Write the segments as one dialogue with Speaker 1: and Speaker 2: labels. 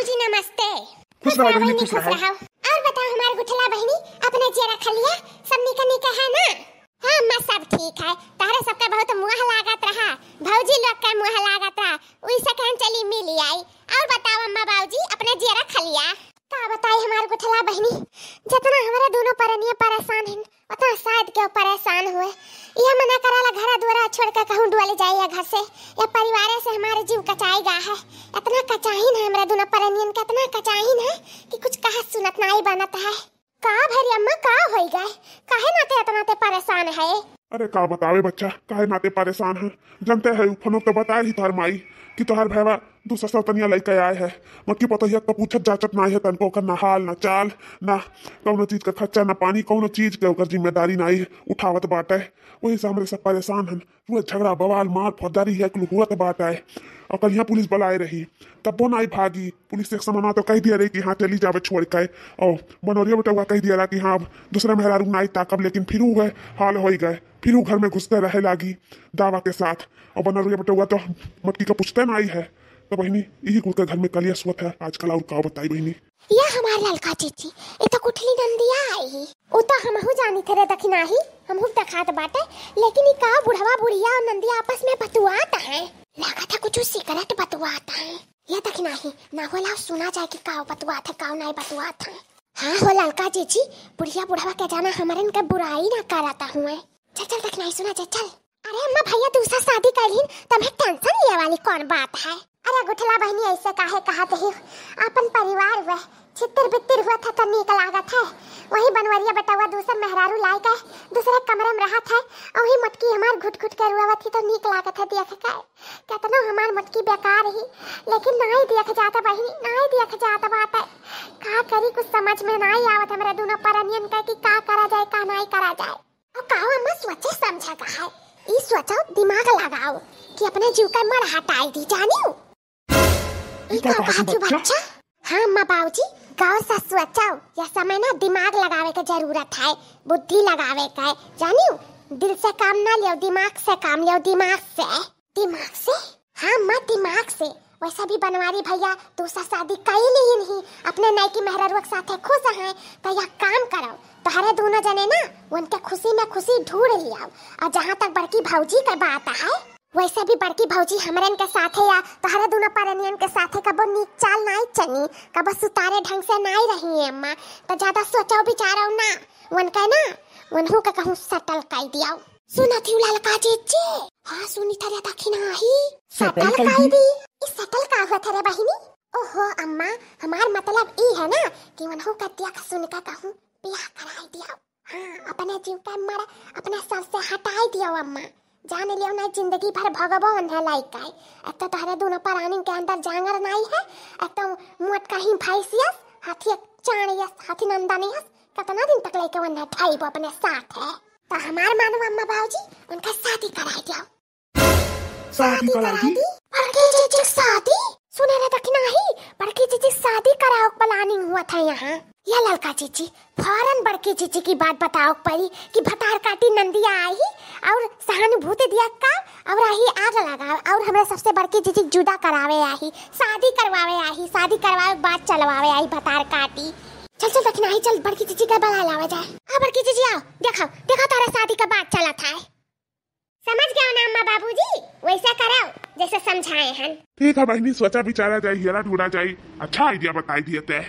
Speaker 1: बाबूजी नमस्ते खुश रहो बहनी खुश रहो और बताओ हमारे गुठला बहनी अपने चेहरा खा लिया सब निक निक है ना हाँ अम्मा सब ठीक है तारे सबका बहुत मुंह लागत रहा भौजी लोग का मुंह लागत रहा उसे कहन चली मिली आई और बताओ अम्मा बाबूजी अपने जेरा खा लिया का हाँ, बताई हमार गुठला बहनी जितना हमारा दोनों परनिया परेशान हैं उतना शायद के परेशान हुए यह मना कराला घर द्वारा छोड़ कर कहूँ डुअले जाइए घर से या परिवार से हमारे जीव कचाई गा है इतना कचाही ना हमारा दोनों परनियन का इतना कचाही ना कि कुछ कह सुनत ना ही बनता है का भरी अम्मा का होई गए काहे नाते इतना ते परेशान है
Speaker 2: अरे का बतावे बच्चा काहे नाते परेशान है जनते है फनो तो बताए ही थार माई कि तोहर भैवा दूसरा ससुर तनिया लड़का आए है मक्की पतहिया का पूछत जाचत ना है तनको का ना हाल ना चाल ना कौन चीज का खर्चा ना पानी कौन चीज के ओकर जिम्मेदारी ना है उठावत है वही से हमारे सब परेशान हन पूरा झगड़ा बवाल मार फौजदारी है कुल हुआ बात आए और कल यहाँ पुलिस बुलाए रही तब वो आई भागी पुलिस स्टेशन समाना तो कह दिया रही कि हाँ चली जावे छोड़ के और बनौरिया बेटा कह दिया रहा कि हाँ दूसरा मेहरा रूम ना ताकब लेकिन फिर वो हाल हो गए फिर घर में घुसते रहे लागी दावा के साथ और बनोरिया बेटा तो मटकी का पूछते ना आई है तो बहनी यही कुल का घर में कलिया सुअत है आजकल और कहा बताई बहनी
Speaker 1: या हमारे ललका चीची ये तो कुठली नंदिया आई ओ तो हम हो जानी थे दखिना ही हम हमहू दखात बाटे लेकिन ये का बुढ़वा बुढ़िया और नंदिया आपस में बतुआत है लगा था कुछ सीक्रेट बतुआत है ये दखिना ही ना होला सुना जाए कि का बतुआत है का नहीं बतुआत है हाँ हो ललका चीची बुढ़िया बुढ़वा के जाना हमारे का बुराई ना कराता हुए चल चल दखिना ही सुना जाए चल अरे अम्मा भैया दूसरा शादी कर लीन तुम्हें टेंशन ये वाली कौन बात है अरे गुठला बहनी ऐसे काहे कहा ही अपन परिवार वह छितर बितर हुआ था तो निकल लागत है वही बनवरिया बटवा दूसर मेहरारू लाए के दूसरे कमरे में रहा था और वही मटकी हमार घुट घुट कर हुआ थी तो निक लागत है देख के कितना हमार मटकी बेकार ही लेकिन नहीं देख जाता बहनी नहीं देख जाता बात है का करी कुछ समझ में नहीं आवत हमरा दोनों परनियन का कि का करा जाए का नहीं करा जाए और कावा हम सोचे समझा का है ई सोचो दिमाग लगाओ कि अपने जीव का मर हटाई दी जानियो का बाजू बच्चा हाँ अम्मा बाबूजी गाँव ससु अच्छा यह समय ना दिमाग लगावे का जरूरत है बुद्धि लगावे का है जानी जानियो दिल से काम ना लियो दिमाग से काम लियो दिमाग से दिमाग से हाँ अम्मा दिमाग से वैसा भी बनवारी भैया दूसरा शादी कई नहीं नहीं अपने नए की मेहरा रुक साथ खुश है तो यह काम करो तुम्हारे दोनों जने ना उनके खुशी में खुशी ढूंढ लिया और जहाँ तक बड़की भाजी का बात है वैसे भी बड़की भौजी हमरन के साथ है या तोहरे दोनों परनियन के साथ है कबो नीक चाल नाई चनी कबो सुतारे ढंग से नाई रही है अम्मा तो ज्यादा सोचो बिचारो ना वन का ना वन हो का कहूं सटल काई दिया सुना थी ललका जी जी हां सुनी थारे दखी नाही
Speaker 2: सटल काई
Speaker 1: दी ई सटल का हुआ थारे बहिनी ओहो अम्मा हमार मतलब ई है ना कि वन हो का दिया का सुन का कहूं बियाह कराई दिया हां अपने जीव का मर अपने सर से हटाई दिया अम्मा जान लियो ना जिंदगी भर भगवान है लाइक का अब तो तहरे दोनों प्राणी के अंदर जांगर नहीं है अब तो मुट का ही भैंसियस हाथी चाणियस हाथी नंदनियस कतना दिन तक लेके वन वन्ना ठाईबो अपने साथ है तो हमार मानो अम्मा बाऊजी उनका शादी कराई दियो शादी कराई दी बड़की के जी शादी सुने रे तक नहीं बड़की जी जी शादी कराओ प्लानिंग हुआ था यहाँ लड़का चीची फौरन बड़के चीची की बात बताओ पड़ी कि भतार काटी नंदिया आई और सहानुभूति दिया का और आही आग लगा और हमारे सबसे बड़के चीची जुदा करावे आही शादी करवावे आही शादी करवावे बात चलवावे आई भतार काटी चल चल दखना ही चल बड़की चीची का बला लावे जाए आ हाँ, बड़की चीची आओ देखो देखो तारा शादी का बात चला था समझ गया ना अम्मा बाबूजी वैसा करो जैसे समझाए हैं
Speaker 2: ठीक है बहनी सोचा बिचारा जाए हीरा ढूंढा जाए अच्छा आइडिया बताई दिए तय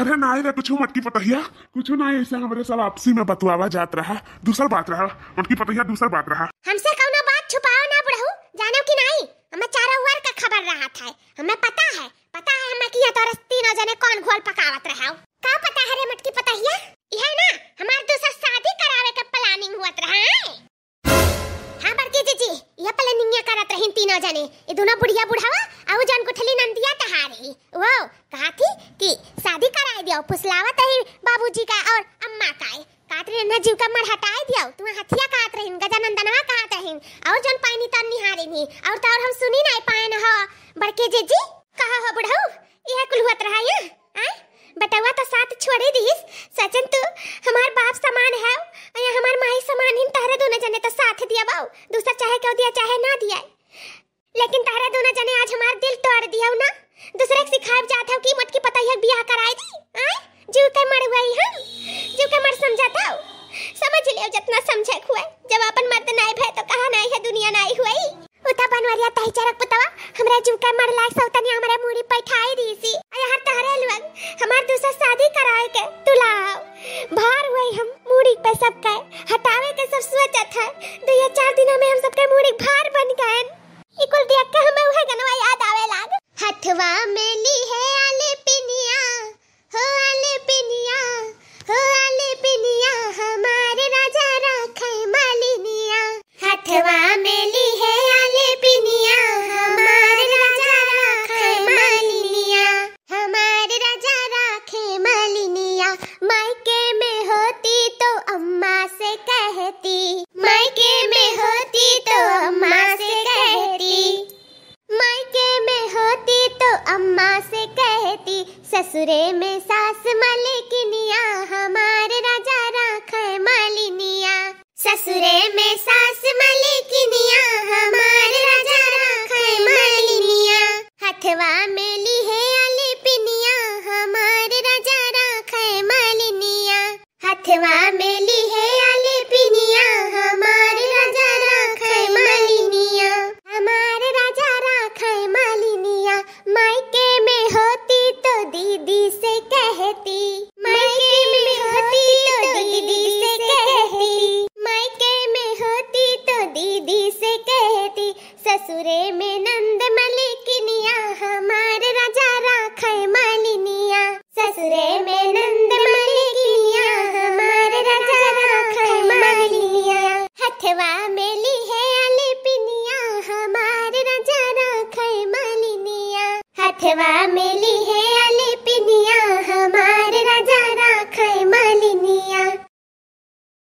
Speaker 2: अरे ना रे कुछ मटकी पतहिया कुछ ना ऐसे हमारे सब आपसी में बतवावा जात रहा दूसर बात रहा मटकी पतहिया दूसर बात रहा
Speaker 1: हमसे कौनो बात छुपाओ ना बड़हू जानो कि नहीं हमें चारा हुआर का खबर रहा था हमें पता है पता है हमें की ये तो रस्ती न जाने कौन घोल पकावत रहा का पता है रे मटकी पतहिया यह ना हमार दूसर शादी करावे का प्लानिंग हुआत रहा है हां बड़की जीजी यह प्लानिंग करत रहिन तीनों जने ये दोनों बुढ़िया बुढ़ावा और जन गुठली नंदिया तहारी वो कहा थी कि शादी कराए दियो फुसलावत है बाबूजी का और अम्मा का है कातरी नन्हा जीव का मर हटाए दियो तू हथिया कात रहिन गजानंदनवा कात रहिन और जन पानी तन नी और तो और हम सुनी नहीं पाए न हो बड़के जे जी कहा हो बुढ़ऊ यह कुलहत रहा है आए बटवा तो साथ छोड़े दिस सचिन तू हमार बाप समान है या हमार माई समान इन तहरे दोनों जने तो साथ दिया बाऊ दूसरा चाहे क्यों दिया चाहे ना दिया लेकिन तारा दोनों जने आज हमार दिल तोड़ दिया ना दूसरे के सिखाए जात हो कि मटकी पता ही बियाह कराए दी आए जीव के मर हुई हम जीव के मर समझाता समझ लियो जितना समझे हुए जब अपन मर्द नहीं भय तो कहा नहीं है दुनिया नहीं हुई उता बनवारिया तही चरक पुतवा हमरा जीव के मर लायक सौतनी हमरा मुड़ी पैठाई दी सी अरे हर तहरे लोग हमार दूसरा शादी कराए के तुलाओ भार हुई हम मुड़ी पे सब के हटावे के सब सोचा था दो या चार दिनों में हम सबके मुड़ी भार अम्मा से कहती ससुरे में सास मलिकनिया हमारे राजा राख मालिनिया ससुरे में सास मलिकनिया हमारे राजा राख मालिनिया हथवा में ससुरे में नंद मलिकिनिया हमारे राजा राख मालिनिया ससुरे में नंद मलिकिनिया हमारे राजा राख मालिनिया हथवा में ली है अलिपिनिया हमारे राजा राख मालिनिया हथवा में ली है